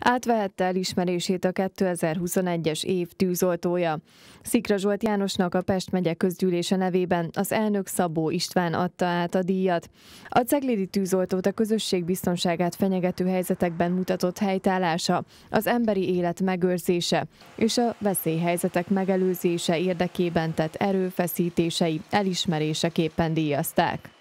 Átvehette elismerését a 2021-es év tűzoltója. Szikra Zsolt Jánosnak a Pest megye közgyűlése nevében az elnök Szabó István adta át a díjat. A ceglédi tűzoltót a közösség biztonságát fenyegető helyzetekben mutatott helytállása, az emberi élet megőrzése és a veszélyhelyzetek megelőzése érdekében tett erőfeszítései elismeréseképpen díjazták.